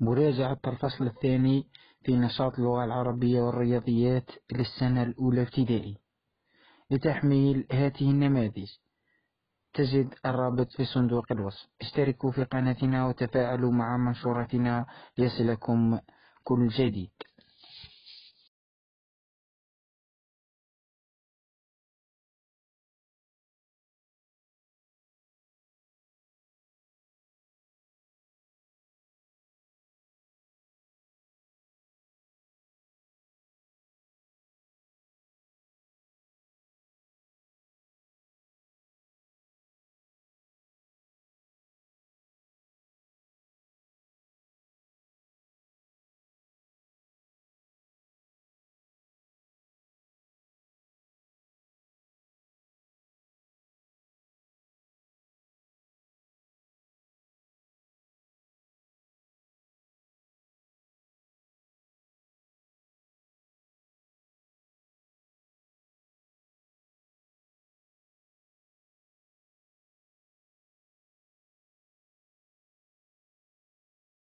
مراجعة الفصل الثاني في نشاط اللغة العربية والرياضيات للسنة الأولى ابتدائي لتحميل هذه النماذج تجد الرابط في صندوق الوصف اشتركوا في قناتنا وتفاعلوا مع منشورتنا ليصلكم كل جديد